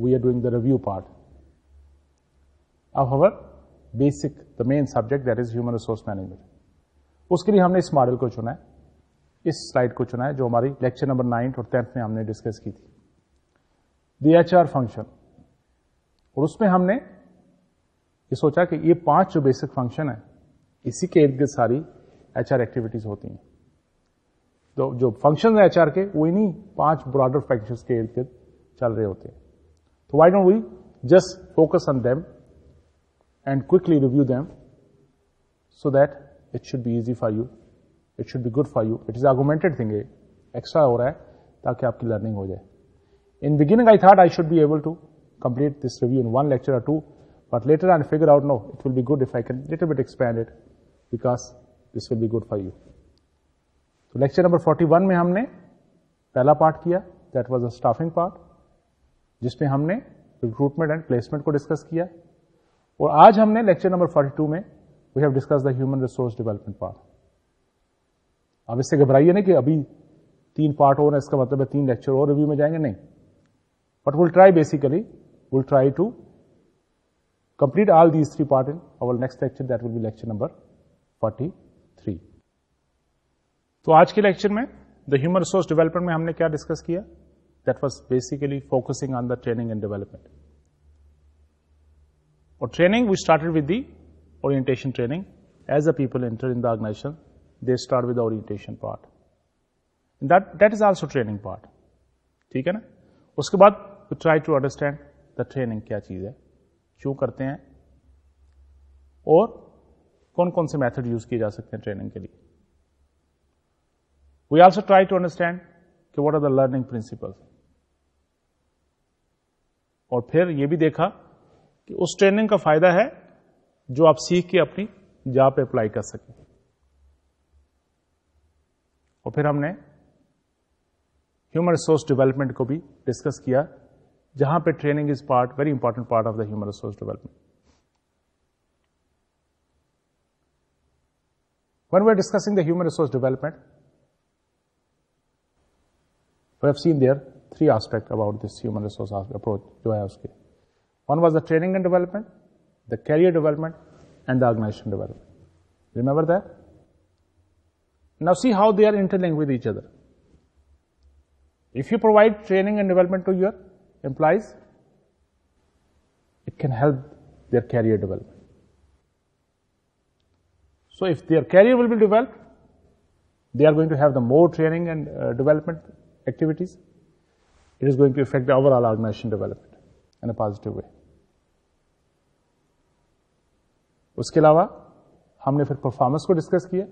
we are doing the review part अब however basic the main subject that is human resource management उसके लिए हमने इस मॉडल को चुना है इस स्लाइड को चुना है जो हमारी लेक्चर नंबर नाइन्थ और टेंथ में हमने डिस्कस की थी दी एच आर फंक्शन और उसमें हमने ये सोचा कि ये पांच जो बेसिक फंक्शन है इसी के इर्द गिर्द सारी एच एक्टिविटीज होती हैं तो जो फंक्शन है एच के वो इन्हीं पांच ब्रॉडर फंक्शन के इर्द गिर्द चल रहे होते हैं तो why don't we just focus on them and quickly review them so that it should be easy for you it should be good for you it is augmented thing extra ho raha hai taki aapki learning ho jaye in beginning i thought i should be able to complete this review in one lecture or two But later on, figure out, no, it will be good if I can little bit expand it because this will be good for you. So lecture number 41 में हमने पहला part किया that was the staffing part जिसमें हमने recruitment and placement को discuss किया और आज हमने लेक्चर नंबर 42 में we have discussed the human resource development part अब इससे घबराइए ना कि अभी तीन पार्ट हो ना इसका मतलब है तीन लेक्चर और we will try. नहीं but will try basically Complete all these three part in our next lecture that will be lecture number 43. so aaj ke lecture mein the human resource development mein humne kya discuss kiya that was basically focusing on the training and development for training we started with the orientation training as the people enter in the organization, they start with the orientation part. And that, that is also training part. theek hai na uske baad we try to understand the training kya cheez hai शो करते हैं और कौन कौन से method use किए जा सकते हैं ट्रेनिंग के लिए we also try to understand कि what are the learning principle और फिर यह भी देखा कि उस ट्रेनिंग का फायदा है जो आप सीख के अपनी जॉब पे अप्लाई कर सकें और फिर हमने ह्यूमन रिसोर्स डेवलपमेंट को भी डिस्कस किया जहां पे training is part very important part of the human resource When we're discussing the human resource development, we have seen there three aspects about this human resource approach जो है उसके One was the training and development, the career development, and the organization development. Remember that? Now see how they are interlinked with each other. If you provide training and development to your implies it can help their career development. So if their career will be developed, they are going to have the more training and uh, development activities. It is going to affect the overall organization development in a positive way. उसके अलावा हमने फिर performance को discuss किया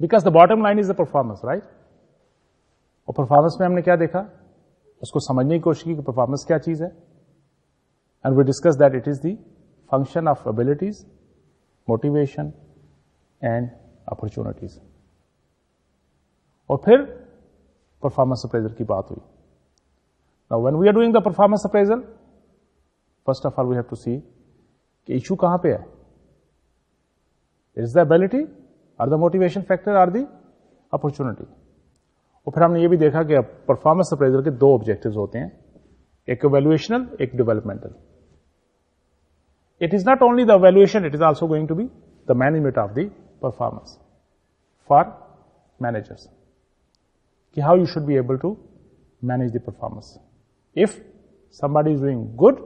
because the bottom line is the performance right और performance में हमने क्या देखा उसको समझने की कोशिश की कि परफॉर्मेंस क्या चीज है and we discuss that it is the function of abilities motivation and opportunities और फिर परफॉर्मेंस अप्रेजल की बात हुई now when we are doing the performance appraisal first of all we have to see कि issue कहां पे है is the ability or the motivation factor or the opportunity और फिर हमने ये भी देखा कि परफॉर्मेंस अप्रेजल के दो ऑब्जेक्टिव होते हैं एक वैल्यूएशनल एक developmental it is not only the evaluation it is also going to be the management of the performance for managers ki how you should be able to manage the performance if somebody is doing good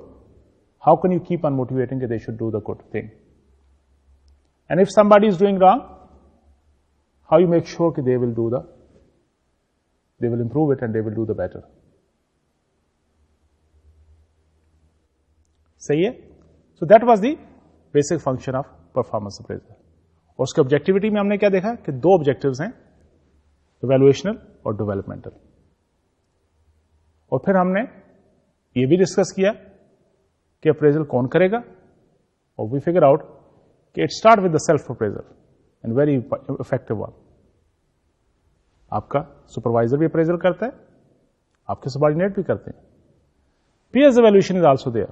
how can you keep on motivating that they should do the good thing and if somebody is doing wrong how you make sure that they will do the they will improve it and they will do the better सही है so that was the basic function of performance appraisal और उसके objectivity में हमने क्या देखा कि दो ऑब्जेक्टिव हैं इवेल्युएशनल और डेवलपमेंटल और फिर हमने ये भी डिस्कस किया कि अप्रेजल कौन करेगा और वी फिगर आउट कि it start with the self appraisal and very effective one आपका सुपरवाइजर भी अप्रेजल करता है आपके सबॉर्डिनेट भी करते हैं peers evaluation is also there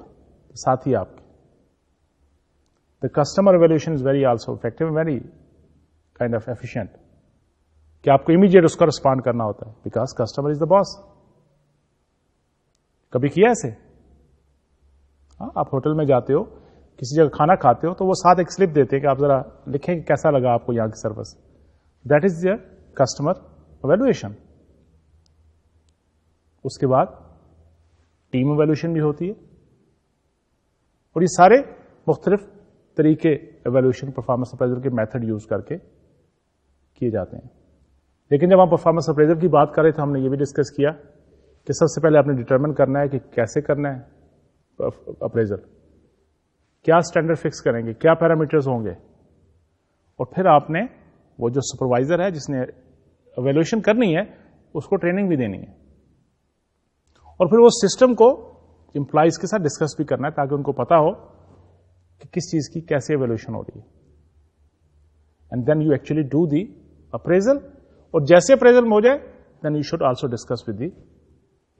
साथ ही आपके the customer evaluation is very also effective very kind of efficient कि आपको इमीजिएट उसका रिस्पॉन्ड करना होता है because customer is the boss कभी किया ऐसे हाँ आप होटल में जाते हो किसी जगह खाना खाते हो तो वो साथ एक स्लिप देते हैं कि आप जरा लिखें कि कैसा लगा आपको यहां की service that is the customer valuation उसके बाद टीम एवेल्यूशन भी होती है और ये सारे मुख्तलिफ तरीके एवेल्यूशन परफॉर्मेंस अप्रेजर के मैथड यूज करके किए जाते हैं लेकिन जब हम परफॉर्मेंस अप्रेजर की बात करें तो हमने ये भी डिस्कस किया कि सबसे पहले आपने डिटर्मिन करना है कि कैसे करना है अप्रेजर क्या स्टैंडर्ड फिक्स करेंगे क्या पैरामीटर्स होंगे और फिर आपने वो जो सुपरवाइजर है जिसने वैल्यूएशन करनी है उसको ट्रेनिंग भी देनी है और फिर वो सिस्टम को इम्प्लाइज के साथ डिस्कस भी करना है ताकि उनको पता हो कि किस चीज की कैसे वैल्यूएशन हो रही है and then you actually do the appraisal और जैसे अप्रेजल में हो जाए then you should also discuss with the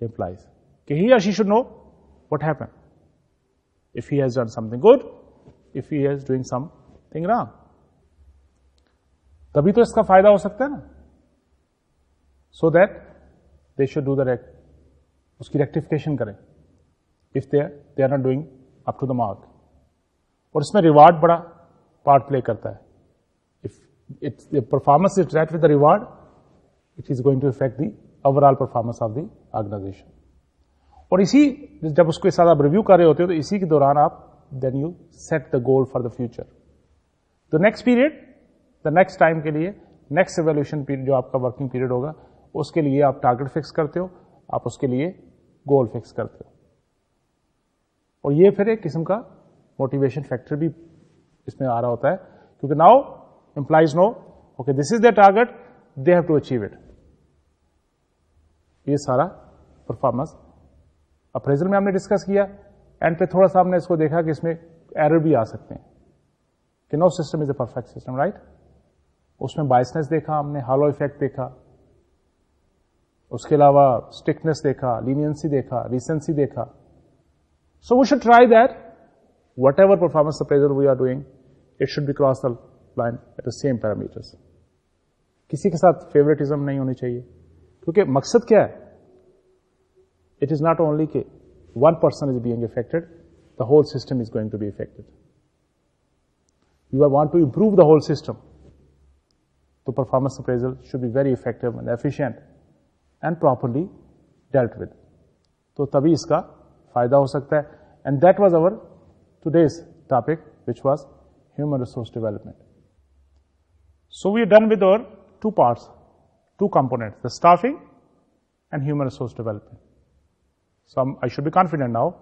employees कि ही या she should know what happen if he has done something good if he has doing something wrong तभी तो इसका फायदा हो सकता है ना so that they should do the उसकी रेक्टिफिकेशन करें if they they are not doing up to the mark और इसमें रिवार्ड बड़ा पार्ट प्ले करता है if it's performance is tracked with the reward it is going to affect the overall performance of the organization और इसी जब उसके साथ आप रिव्यू कर रहे होते हो तो इसी के दौरान आप then you set the goal for the future the next period the next time के लिए नेक्स्ट एवेल्यूशन पीरियड जो आपका वर्किंग पीरियड होगा उसके लिए आप टारगेट फिक्स करते हो आप उसके लिए गोल फिक्स करते हो और ये फिर एक किस्म का मोटिवेशन फैक्टर भी इसमें आ रहा होता है क्योंकि now employees know okay this is the target they have to achieve it ये सारा परफॉर्मेंस अप्रेजल में हमने डिस्कस किया एंड पे थोड़ा सा हमने इसको देखा कि इसमें एरर भी आ सकते हैं कि no system is a perfect system right उसमें बाइसनेस देखा हमने हालो इफेक्ट देखा उसके अलावा स्टिकनेस देखा लीनियंसी देखा रिसेंसी देखा so we should try that whatever performance appraisal we are doing it should be cross the line at the same parameters किसी के साथ फेवरेटिज्म नहीं होनी चाहिए क्योंकि मकसद क्या है इट इज नॉट ओनली के one person is being affected the whole system is going to be affected you want to improve the whole system. So तो performance appraisal should be very effective and efficient And properly dealt with, so तभी इसका फायदा And that was our today's topic, which was human resource development. So we development so we done with our two components, the staffing and human resource development. So i should be confident now.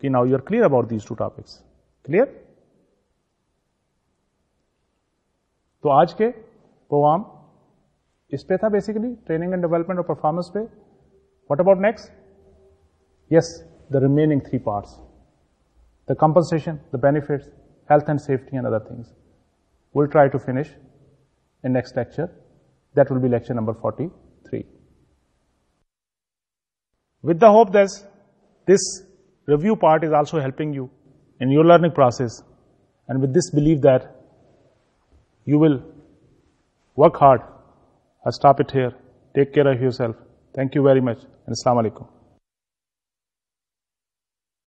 Okay, now you're clear about these two topics. Clear? So आज के इस पे basically training and development development और performance पे what about next yes the remaining three the compensation, the benefits, health and safety and other things. We'll try to finish in next lecture. That will be lecture number 43. With the hope that this review part is also helping you in your learning process and with this belief that you will work hard I'll stop it here. Take care of yourself. Thank you very much and Assalamu alaikum.